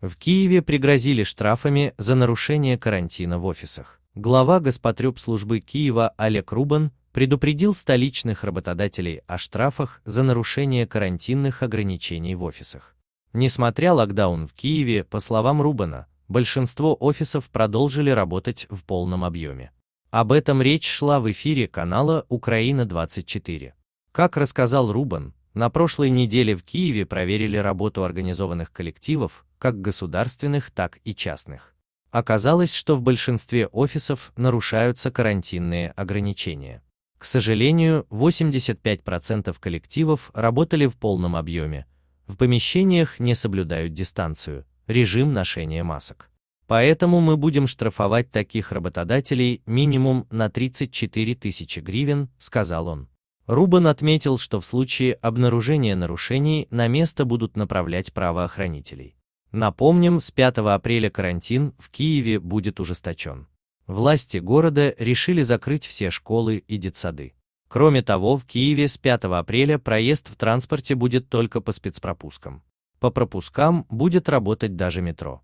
В Киеве пригрозили штрафами за нарушение карантина в офисах. Глава госпотреб службы Киева Олег Рубан предупредил столичных работодателей о штрафах за нарушение карантинных ограничений в офисах. Несмотря локдаун в Киеве, по словам Рубана, большинство офисов продолжили работать в полном объеме. Об этом речь шла в эфире канала «Украина-24». Как рассказал Рубан, на прошлой неделе в Киеве проверили работу организованных коллективов, как государственных, так и частных. Оказалось, что в большинстве офисов нарушаются карантинные ограничения. К сожалению, 85% коллективов работали в полном объеме, в помещениях не соблюдают дистанцию, режим ношения масок. Поэтому мы будем штрафовать таких работодателей минимум на 34 тысячи гривен, сказал он. Рубан отметил, что в случае обнаружения нарушений на место будут направлять правоохранителей. Напомним, с 5 апреля карантин в Киеве будет ужесточен. Власти города решили закрыть все школы и детсады. Кроме того, в Киеве с 5 апреля проезд в транспорте будет только по спецпропускам. По пропускам будет работать даже метро.